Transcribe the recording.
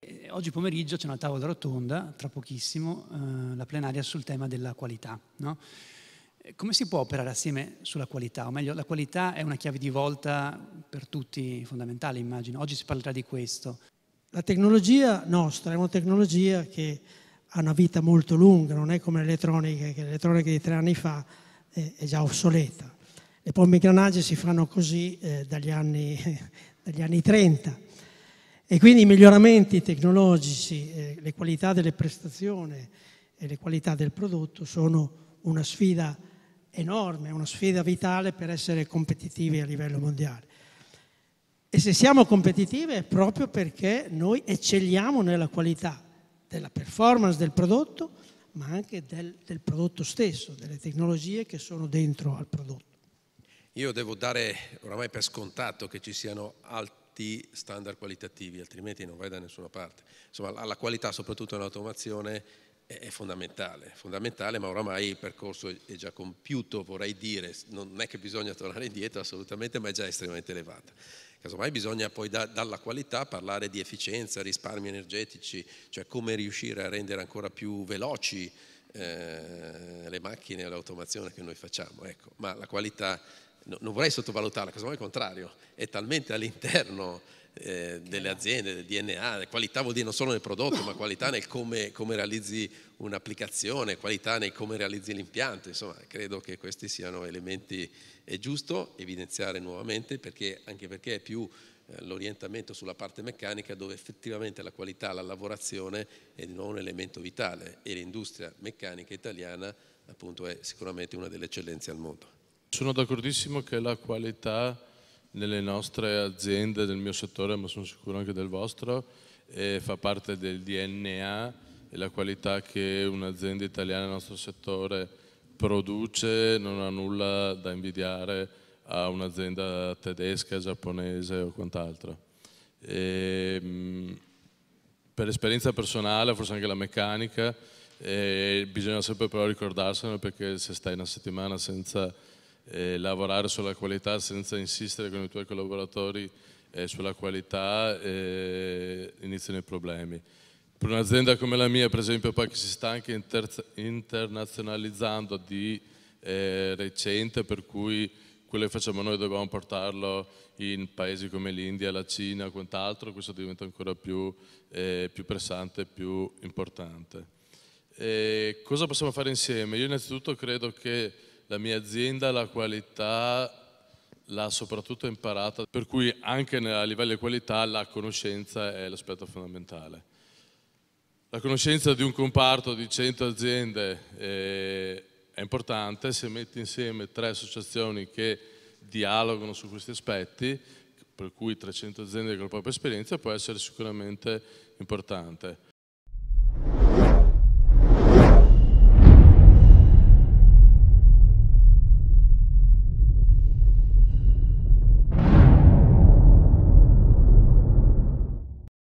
Eh, oggi pomeriggio c'è una tavola rotonda, tra pochissimo, eh, la plenaria sul tema della qualità. No? Eh, come si può operare assieme sulla qualità? O meglio, la qualità è una chiave di volta per tutti fondamentale, immagino. Oggi si parlerà di questo. La tecnologia nostra è una tecnologia che ha una vita molto lunga, non è come l'elettronica, che l'elettronica di tre anni fa è, eh, è già obsoleta. Le pompe ingranaggi si fanno così eh, dagli, anni, dagli anni 30 e quindi i miglioramenti tecnologici, eh, le qualità delle prestazioni e le qualità del prodotto sono una sfida enorme, una sfida vitale per essere competitivi a livello mondiale. E se siamo competitivi è proprio perché noi eccelliamo nella qualità della performance del prodotto, ma anche del, del, prodotto stesso, delle tecnologie che sono dentro al prodotto. Io devo dare oramai per scontato che ci siano alt- di standard qualitativi, altrimenti non vai da nessuna parte. Insomma, la qualità, soprattutto nell'automazione, è fondamentale, fondamentale, ma oramai il percorso è già compiuto, vorrei dire, non è che bisogna tornare indietro assolutamente, ma è già estremamente elevata. Casomai bisogna poi da, dalla qualità parlare di efficienza, risparmi energetici, cioè come riuscire a rendere ancora più veloci eh, le macchine e l'automazione che noi facciamo. Ecco. Ma la qualità no, non vorrei sottovalutarla, casomai il contrario, è talmente all'interno eh, delle aziende, del DNA, qualità vuol dire non solo nel prodotto, ma qualità nel come, come realizzi un'applicazione, qualità nel come realizzi l'impianto, insomma credo che questi siano elementi, è giusto evidenziare nuovamente perché, anche perché è più eh, l'orientamento sulla parte meccanica dove effettivamente la qualità, la lavorazione è di nuovo un elemento vitale e l'industria meccanica italiana appunto è sicuramente una delle eccellenze al mondo. Sono d'accordissimo che la qualità nelle nostre aziende, nel mio settore, ma sono sicuro anche del vostro, eh, fa parte del DNA e la qualità che un'azienda italiana nel nostro settore produce non ha nulla da invidiare a un'azienda tedesca, giapponese o quant'altro. Ehm, per esperienza personale, forse anche la meccanica, eh, bisogna sempre però ricordarsene perché se stai una settimana senza eh, lavorare sulla qualità senza insistere con i tuoi collaboratori eh, sulla qualità eh, iniziano i problemi. Per un'azienda come la mia, per esempio, poi che si sta anche inter internazionalizzando di eh, recente, per cui quello che facciamo noi dobbiamo portarlo in paesi come l'India, la Cina e quant'altro, questo diventa ancora più, eh, più pressante e più importante. E cosa possiamo fare insieme? Io innanzitutto credo che la mia azienda la qualità l'ha soprattutto imparata, per cui anche a livello di qualità la conoscenza è l'aspetto fondamentale. La conoscenza di un comparto di 100 aziende eh, è importante, se metti insieme tre associazioni che dialogano su questi aspetti, per cui 300 aziende con la propria esperienza, può essere sicuramente importante.